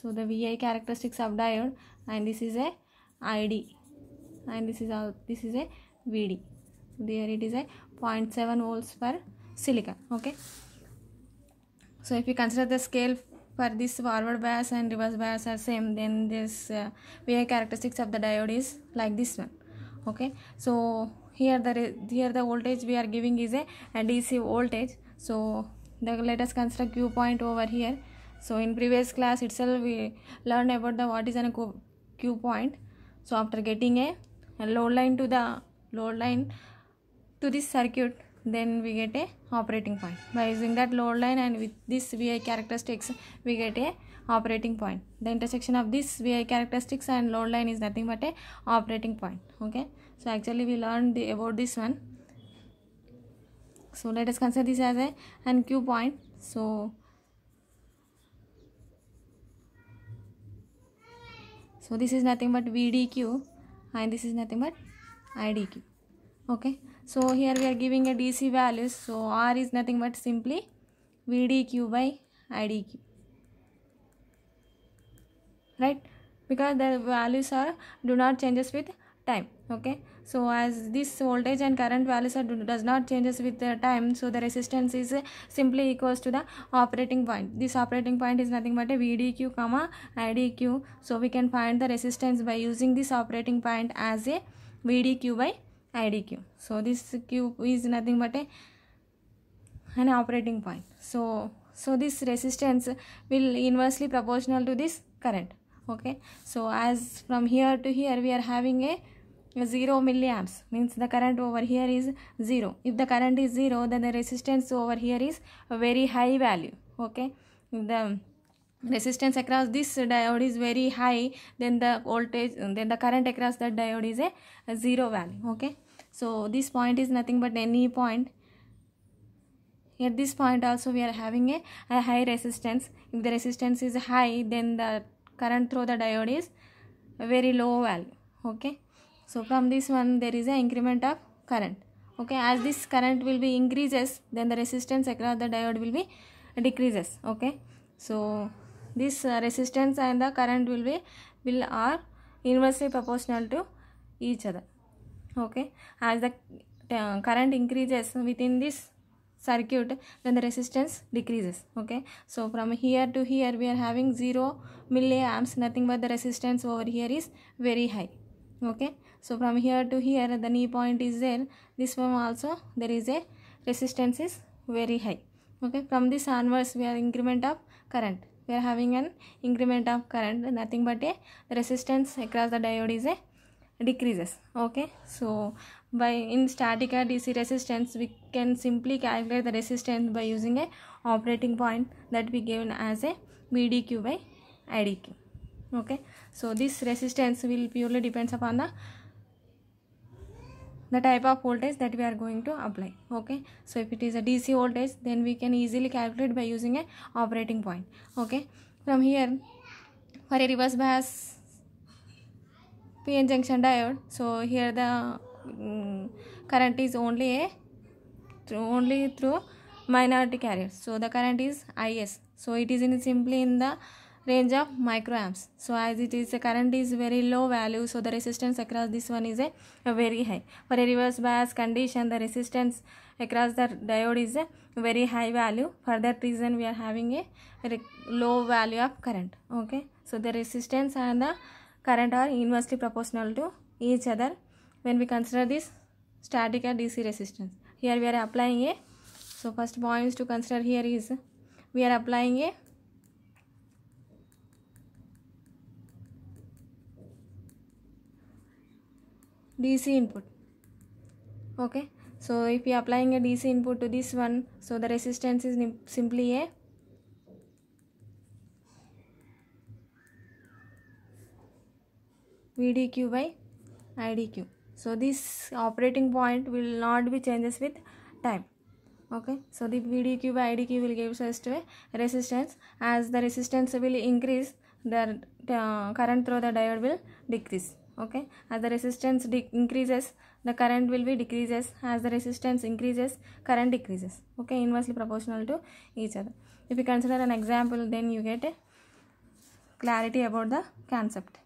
So the VI characteristics of diode and this is a ID and this is a, this is a VD. there it is a 0.7 volts per silicon. Okay. So if you consider the scale for this forward bias and reverse bias are same then this uh, VI characteristics of the diode is like this one. Okay. So here the here the voltage we are giving is a, a DC voltage. So the let us construct q point over here so in previous class itself we learned about the what is an q point so after getting a, load line to the load line to this circuit then we get a operating point by using that load line and with this vi characteristics we get a operating point the intersection of this vi characteristics and load line is nothing but a operating point okay so actually we learned the, about this one so let us consider this as a and Q point. So so this is nothing but VDQ and this is nothing but IDQ. Okay. So here we are giving a DC values. So R is nothing but simply VDQ by IDQ. Right? Because the values are do not changes with time okay so as this voltage and current values are, does not changes with the time so the resistance is simply equals to the operating point this operating point is nothing but a vdq comma idq so we can find the resistance by using this operating point as a vdq by idq so this q is nothing but a an operating point so so this resistance will inversely proportional to this current okay so as from here to here we are having a 0 milliamps means the current over here is 0 if the current is 0 then the resistance over here is a very high value okay the resistance across this diode is very high then the voltage then the current across that diode is a, a zero value okay so this point is nothing but any point at this point also we are having a, a high resistance if the resistance is high then the current through the diode is a very low value okay so from this one there is an increment of current. Okay, as this current will be increases, then the resistance across the diode will be decreases. Okay, so this uh, resistance and the current will be will are inversely proportional to each other. Okay, as the uh, current increases within this circuit then the resistance decreases okay so from here to here we are having 0 milliamps nothing but the resistance over here is very high okay so from here to here the knee point is there this one also there is a resistance is very high okay from this onwards we are increment of current we are having an increment of current nothing but a resistance across the diode is a decreases okay so by in static dc resistance we can simply calculate the resistance by using a operating point that we given as a bdq by idq okay so this resistance will purely depends upon the the type of voltage that we are going to apply okay so if it is a dc voltage then we can easily calculate by using a operating point okay from here for a reverse bias pn junction diode so here the um, current is only a through, only through minority carrier so the current is is so it is in simply in the range of microamps. So as it is the current is very low value so the resistance across this one is a, a very high. For a reverse bias condition the resistance across the diode is a very high value. For that reason we are having a low value of current. Okay. So the resistance and the current are inversely proportional to each other when we consider this static and DC resistance. Here we are applying a so first points to consider here is we are applying a DC input okay so if you are applying a DC input to this one so the resistance is simply a VDQ by IDQ so this operating point will not be changes with time okay so the VDQ by IDQ will give us to a resistance as the resistance will increase the uh, current through the diode will decrease okay as the resistance increases the current will be decreases as the resistance increases current decreases okay inversely proportional to each other if you consider an example then you get a clarity about the concept